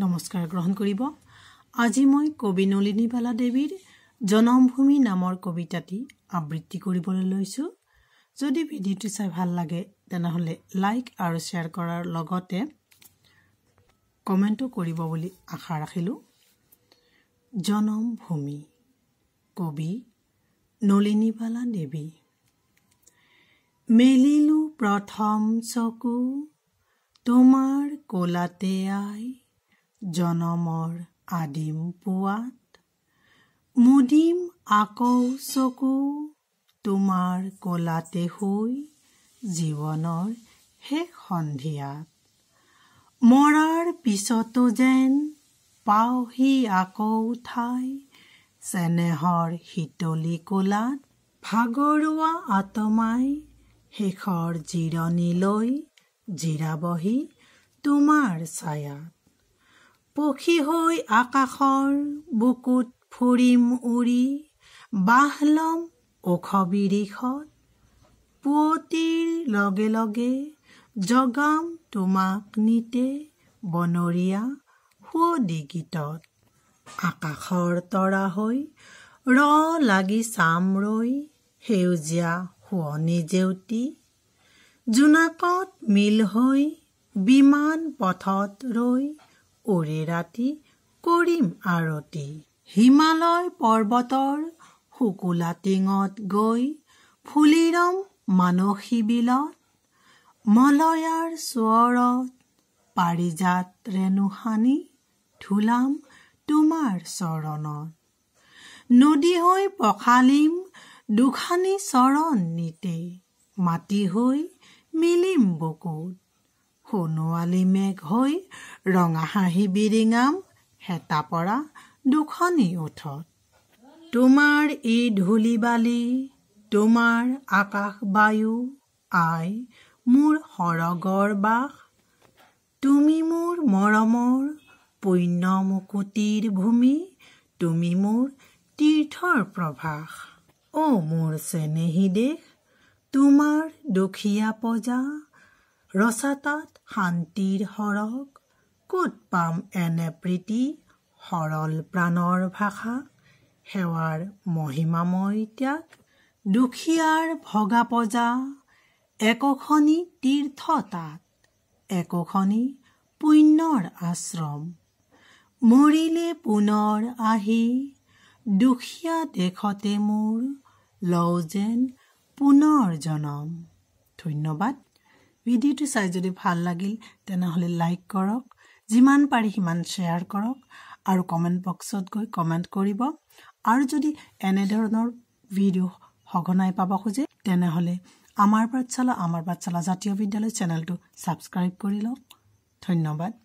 নমস্কাৰ গ্ৰহণ কৰিব আজি মই কবি নলিনী বালা দেৱীৰ জনমভূমি নামৰ কবিতাটি আবৃত্তি কৰিবলৈ লৈছোঁ যদি ভিডিঅ'টো চাই ভাল লাগে তেনেহ'লে লাইক আৰু শ্বেয়াৰ কৰাৰ লগতে কমেণ্টো কৰিব বুলি আশা ৰাখিলোঁ জনমভূমি কবি নলিনী বালা দেৱী মেলিলোঁ প্ৰথম চকু তোমাৰ কলাতে আই জনমৰ আদিম পুৱাত মুদিম আকৌ চকু তোমাৰ কলাতে হৈ জীৱনৰ শেষ সন্ধিয়াত মৰাৰ পিছতো যেন পাওহি আকৌ ঠাই চেনেহৰ শীতলী কোলাত ভাগৰুৱা আত্মাই শেষৰ জিৰণি লৈ জিৰাবহি তোমাৰ ছায়াত পখী হৈ আকাশৰ বুকুত ফুৰিম উৰি বাঁহ ল'ম ওখ বিৰিখত পুৱতিৰ লগে লগে জগাম তোমাক নিতে বনৰীয়া সুৱদি গীতত আকাশৰ তৰা হৈ ৰ লাগি চাম ৰৈ সেউজীয়া শুৱনি জেউতি জোনাকত মিল হৈ বিমান পথত ৰৈ ওৰে ৰাতি কৰিম আৰতি হিমালয় পৰ্বতৰ শুকুলা টিঙত গৈ ফুলি ৰম মানসী বিলত মলয়াৰ চৰত পাৰিজাত ৰেণুসানি ঠুলাম তোমাৰ চৰণত নদী হৈ পখালিম দুখানি চৰণ নিতে মাটি হৈ মিলিম বকুত সোণোৱালী মেঘ হৈ ৰঙা হাঁহি বিৰিঙাম হেতা পৰা দুখনি উঠত তোমাৰ ই ধূলি বালি তোমাৰ আকাশ বায়ু আই মোৰ সৰগৰ বাস তুমি মোৰ মৰমৰ পুণ্য মুকুতিৰ ভূমি তুমি মোৰ তীৰ্থৰ প্ৰভাস অ মোৰ চেনেহী দেশ তোমাৰ দুখীয়া প্ৰজা ৰচাতাত শান্তিৰ সৰগ ক'ত পাম এনে প্ৰীতি সৰল প্ৰাণৰ ভাষা সেৱাৰ মহিমাময় ত্যাগ দুখীয়াৰ ভগা পজা একোখনি তীৰ্থ তাত একোখনি পুণ্যৰ আশ্ৰম মৰিলে পুনৰ আহি দুখীয়া দেশতে মোৰ লওঁ যেন পুনৰ জনম ধন্যবাদ ভিডিঅ'টো চাই যদি ভাল লাগিল তেনেহ'লে লাইক কৰক যিমান পাৰি সিমান শ্বেয়াৰ কৰক আৰু কমেণ্ট বক্সত গৈ কমেণ্ট কৰিব আৰু যদি এনেধৰণৰ ভিডিঅ' সঘনাই পাব খোজে তেনেহ'লে আমাৰ পাঠশালা আমাৰ পাঠশালা জাতীয় বিদ্যালয় চেনেলটো ছাবস্ক্ৰাইব কৰি লওক ধন্যবাদ